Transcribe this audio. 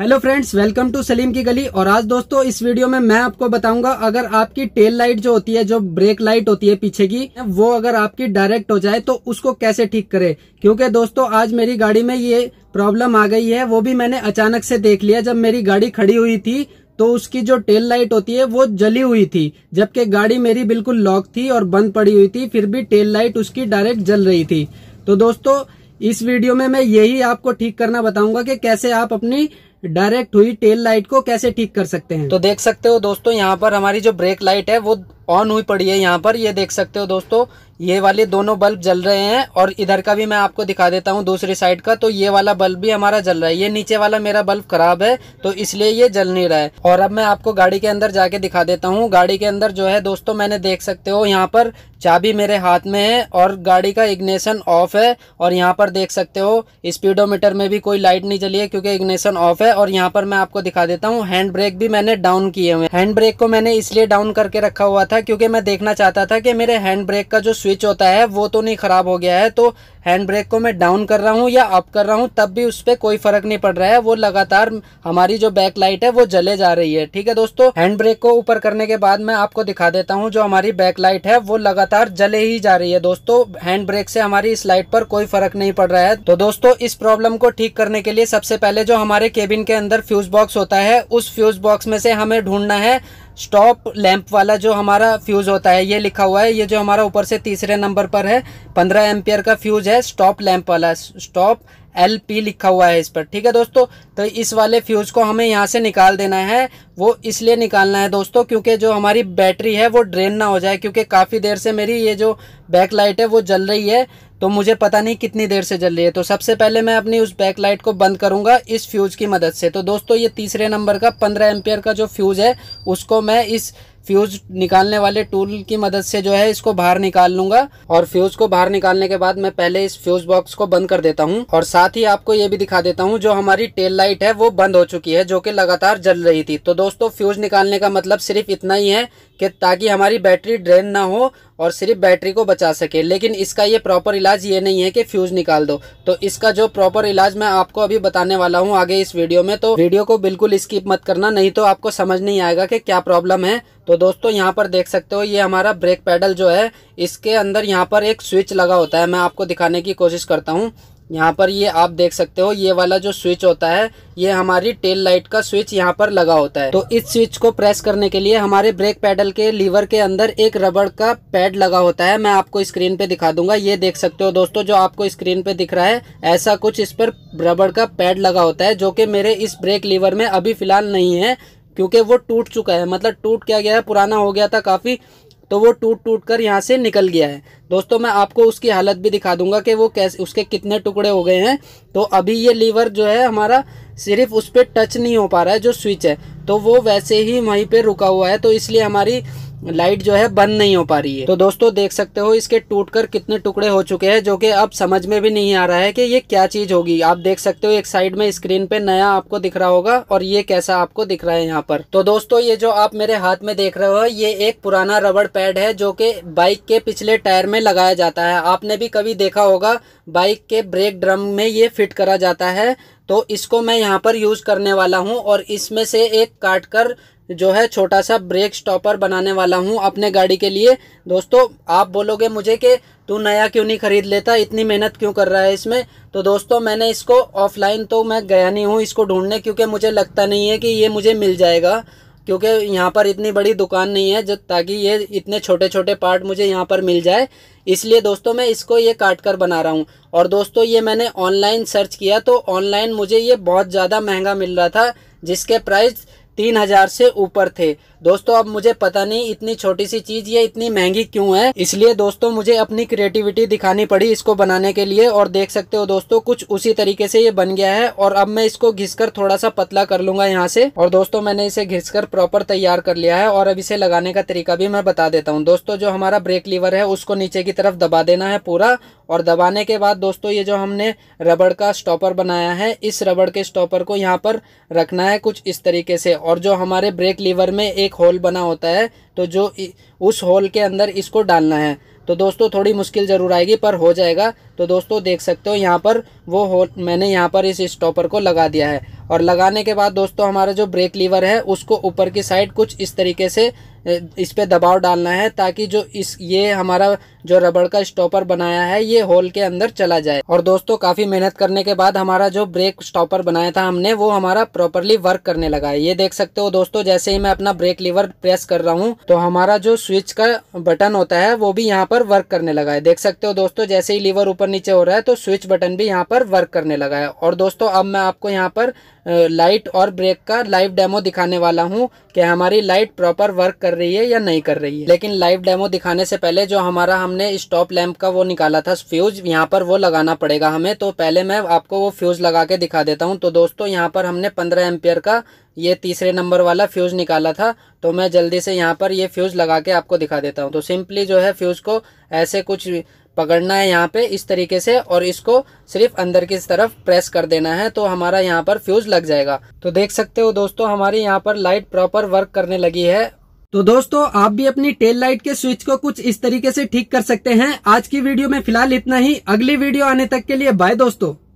hello friends welcome to Salim की गली और आज दोस्तों इस वीडियो में मैं आपको बताऊंगा अगर आपकी टेल लाइट जो होती है जो ब्रेक लाइट होती है पीछे की वो अगर आपकी डायरेक्ट हो जाए तो उसको कैसे ठीक करे क्योंकि दोस्तों आज मेरी गाड़ी में ये प्रॉब्लम आ गई है वो भी मैंने अचानक से देख लिया जब मेरी गाड़ी खड़ी हुई थी तो उसकी जो टेल लाइट होती है वो जली हुई थी जबकि गाड़ी मेरी बिल्कुल लॉक थी और बंद पड़ी हुई थी फिर भी टेल लाइट उसकी डायरेक्ट जल रही थी तो दोस्तों इस वीडियो में मैं यही आपको ठीक करना बताऊंगा कि कैसे आप अपनी डायरेक्ट हुई टेल लाइट को कैसे ठीक कर सकते हैं तो देख सकते हो दोस्तों यहाँ पर हमारी जो ब्रेक लाइट है वो ऑन हुई पड़ी है यहाँ पर ये देख सकते हो दोस्तों ये वाले दोनों बल्ब जल रहे हैं और इधर का भी मैं आपको दिखा देता हूँ दूसरी साइड का तो ये वाला बल्ब भी हमारा जल रहा है ये नीचे वाला मेरा बल्ब खराब है तो इसलिए ये जल नहीं रहा है और अब मैं आपको गाड़ी के अंदर जाके दिखा देता हूँ गाड़ी के अंदर जो है दोस्तों मैंने देख सकते हो यहाँ पर चाबी मेरे हाथ में है और गाड़ी का इग्नेशन ऑफ है और यहाँ पर देख सकते हो स्पीडोमीटर में भी कोई लाइट नहीं चली है क्योंकि इग्नेशन ऑफ है और यहाँ पर मैं आपको दिखा देता हूँ हैंड ब्रेक भी मैंने डाउन किए हुए हैंड ब्रेक को मैंने इसलिए डाउन करके रखा हुआ था था क्योंकि मैं देखना चाहता था कि मेरे हैंड ब्रेक का जो स्विच होता है वो तो नहीं ख़राब हो गया है तो हैंड ब्रेक को मैं डाउन कर रहा हूँ या अप कर रहा हूँ तब भी उस पर कोई फ़र्क नहीं पड़ रहा है वो लगातार हमारी जो बैक लाइट है वो जले जा रही है ठीक है दोस्तों हैंड ब्रेक को ऊपर करने के बाद मैं आपको दिखा देता हूँ जो हमारी बैक लाइट है वो लगातार जले ही जा रही है दोस्तों हैंड ब्रेक से हमारी इस लाइट पर कोई फ़र्क नहीं पड़ रहा है तो दोस्तों इस प्रॉब्लम को ठीक करने के लिए सबसे पहले जो हमारे केबिन के अंदर फ्यूज़ बॉक्स होता है उस फ्यूज़ बॉक्स में से हमें ढूंढना है स्टॉप लैंप वाला जो हमारा फ्यूज़ होता है ये लिखा हुआ है ये जो हमारा ऊपर से तीसरे नंबर पर है पंद्रह एम्पियर का फ्यूज़ है स्टॉप लैंप वाला स्टॉप एल पी लिखा हुआ है इस पर ठीक है दोस्तों तो इस वाले फ्यूज़ को हमें यहाँ से निकाल देना है वो इसलिए निकालना है दोस्तों क्योंकि जो हमारी बैटरी है वो ड्रेन ना हो जाए क्योंकि काफ़ी देर से मेरी ये जो बैक लाइट है वो जल रही है तो मुझे पता नहीं कितनी देर से जल रही है तो सबसे पहले मैं अपनी उस बैक लाइट को बंद करूंगा इस फ्यूज़ की मदद से तो दोस्तों ये तीसरे नंबर का पंद्रह एम्पियर का जो फ्यूज़ है उसको मैं इस फ्यूज़ निकालने वाले टूल की मदद से जो है इसको बाहर निकाल लूँगा और फ्यूज़ को बाहर निकालने के बाद मैं पहले इस फ्यूज़ बॉक्स को बंद कर देता हूँ और साथ ही आपको ये भी दिखा देता हूँ जो हमारी टेल लाइट है वो बंद हो चुकी है जो कि लगातार जल रही थी तो दोस्तों फ्यूज़ निकालने का मतलब सिर्फ इतना ही है कि ताकि हमारी बैटरी ड्रेन ना हो और सिर्फ बैटरी को बचा सके लेकिन इसका ये प्रॉपर इलाज ये नहीं है कि फ्यूज़ निकाल दो तो इसका जो प्रॉपर इलाज मैं आपको अभी बताने वाला हूँ आगे इस वीडियो में तो वीडियो को बिल्कुल स्किप मत करना नहीं तो आपको समझ नहीं आएगा कि क्या प्रॉब्लम है तो दोस्तों यहाँ पर देख सकते हो ये हमारा ब्रेक पैडल जो है इसके अंदर यहाँ पर एक स्विच लगा होता है मैं आपको दिखाने की कोशिश करता हूँ यहाँ पर ये आप देख सकते हो ये वाला जो स्विच होता है ये हमारी टेल लाइट का स्विच यहाँ पर लगा होता है तो इस स्विच को प्रेस करने के लिए हमारे ब्रेक पैडल के लीवर के अंदर एक रबड़ का पैड लगा होता है मैं आपको स्क्रीन पे दिखा दूंगा ये देख सकते हो दोस्तों जो आपको स्क्रीन पे दिख रहा है ऐसा कुछ इस पर रबड़ का पैड लगा होता है जो कि मेरे इस ब्रेक लीवर में अभी फिलहाल नहीं है क्योंकि वो टूट चुका है मतलब टूट क्या गया है पुराना हो गया था काफ़ी तो वो टूट टूट कर यहाँ से निकल गया है दोस्तों मैं आपको उसकी हालत भी दिखा दूंगा कि वो कैसे उसके कितने टुकड़े हो गए हैं तो अभी ये लीवर जो है हमारा सिर्फ उस पर टच नहीं हो पा रहा है जो स्विच है तो वो वैसे ही वहीं पर रुका हुआ है तो इसलिए हमारी लाइट जो है बंद नहीं हो पा रही है तो दोस्तों देख सकते हो इसके टूटकर कितने टुकड़े हो चुके हैं जो कि अब समझ में भी नहीं आ रहा है कि ये क्या चीज होगी आप देख सकते हो एक साइड में स्क्रीन पे नया आपको दिख रहा होगा और ये कैसा आपको दिख रहा है यहाँ पर तो दोस्तों ये जो आप मेरे हाथ में देख रहे हो ये एक पुराना रबड़ पैड है जो कि बाइक के पिछले टायर में लगाया जाता है आपने भी कभी देखा होगा बाइक के ब्रेक ड्रम में ये फिट करा जाता है तो इसको मैं यहाँ पर यूज़ करने वाला हूँ और इसमें से एक काट कर जो है छोटा सा ब्रेक स्टॉपर बनाने वाला हूँ अपने गाड़ी के लिए दोस्तों आप बोलोगे मुझे कि तू नया क्यों नहीं ख़रीद लेता इतनी मेहनत क्यों कर रहा है इसमें तो दोस्तों मैंने इसको ऑफलाइन तो मैं गया नहीं हूँ इसको ढूंढने क्योंकि मुझे लगता नहीं है कि ये मुझे मिल जाएगा क्योंकि यहाँ पर इतनी बड़ी दुकान नहीं है जब ताकि ये इतने छोटे छोटे पार्ट मुझे यहाँ पर मिल जाए इसलिए दोस्तों मैं इसको ये काट कर बना रहा हूँ और दोस्तों ये मैंने ऑनलाइन सर्च किया तो ऑनलाइन मुझे ये बहुत ज़्यादा महंगा मिल रहा था जिसके प्राइस तीन हजार से ऊपर थे दोस्तों अब मुझे पता नहीं इतनी छोटी सी चीज़ ये इतनी महंगी क्यों है इसलिए दोस्तों मुझे अपनी क्रिएटिविटी दिखानी पड़ी इसको बनाने के लिए और देख सकते हो दोस्तों कुछ उसी तरीके से ये बन गया है और अब मैं इसको घिसकर थोड़ा सा पतला कर लूंगा यहाँ से और दोस्तों मैंने इसे घिसकर प्रॉपर तैयार कर लिया है और अब इसे लगाने का तरीका भी मैं बता देता हूँ दोस्तों जो हमारा ब्रेक लीवर है उसको नीचे की तरफ दबा देना है पूरा और दबाने के बाद दोस्तों ये जो हमने रबड़ का स्टॉपर बनाया है इस रबड़ के स्टॉपर को यहाँ पर रखना है कुछ इस तरीके से और जो हमारे ब्रेक लीवर में एक होल बना होता है तो जो उस होल के अंदर इसको डालना है तो दोस्तों थोड़ी मुश्किल ज़रूर आएगी पर हो जाएगा तो दोस्तों देख सकते हो यहाँ पर वो हो मैंने यहाँ पर इस स्टॉपर को लगा दिया है और लगाने के बाद दोस्तों हमारा जो ब्रेक लीवर है उसको ऊपर की साइड कुछ इस तरीके से इस पर दबाव डालना है ताकि जो इस ये हमारा जो रबड़ का स्टॉपर बनाया है ये होल के अंदर चला जाए और दोस्तों काफ़ी मेहनत करने के बाद हमारा जो ब्रेक स्टॉपर बनाया था हमने वो हमारा प्रॉपरली वर्क करने लगा है ये देख सकते हो दोस्तों जैसे ही मैं अपना ब्रेक लीवर प्रेस कर रहा हूँ तो हमारा जो स्विच का बटन होता है वो भी यहाँ पर वर्क करने लगा है देख सकते हो दोस्तों जैसे ही लीवर ऊपर ऊपर नीचे हो रहा है तो स्विच बटन भी यहाँ पर वर्क करने लगा है और दोस्तों अब मैं आपको यहाँ पर लाइट और ब्रेक का लाइव डेमो दिखाने वाला हूँ कि हमारी लाइट प्रॉपर वर्क कर रही है या नहीं कर रही है लेकिन लाइव डेमो दिखाने से पहले जो हमारा हमने स्टॉप लैम्प का वो निकाला था फ्यूज यहाँ पर वो लगाना पड़ेगा हमें तो पहले मैं आपको वो फ्यूज लगा के दिखा देता हूँ तो दोस्तों यहाँ पर हमने पंद्रह एम्पियर का ये तीसरे नंबर वाला फ्यूज़ निकाला था तो मैं जल्दी से यहाँ पर ये फ्यूज़ लगा के आपको दिखा देता हूँ तो सिंपली जो है फ्यूज़ को ऐसे कुछ पकड़ना है यहाँ पे इस तरीके से और इसको सिर्फ अंदर की तरफ प्रेस कर देना है तो हमारा यहाँ पर फ्यूज़ लग जाएगा तो देख सकते हो दोस्तों हमारी यहाँ पर लाइट प्रॉपर वर्क करने लगी है तो दोस्तों आप भी अपनी टेल लाइट के स्विच को कुछ इस तरीके से ठीक कर सकते हैं आज की वीडियो में फिलहाल इतना ही अगली वीडियो आने तक के लिए बाय दोस्तों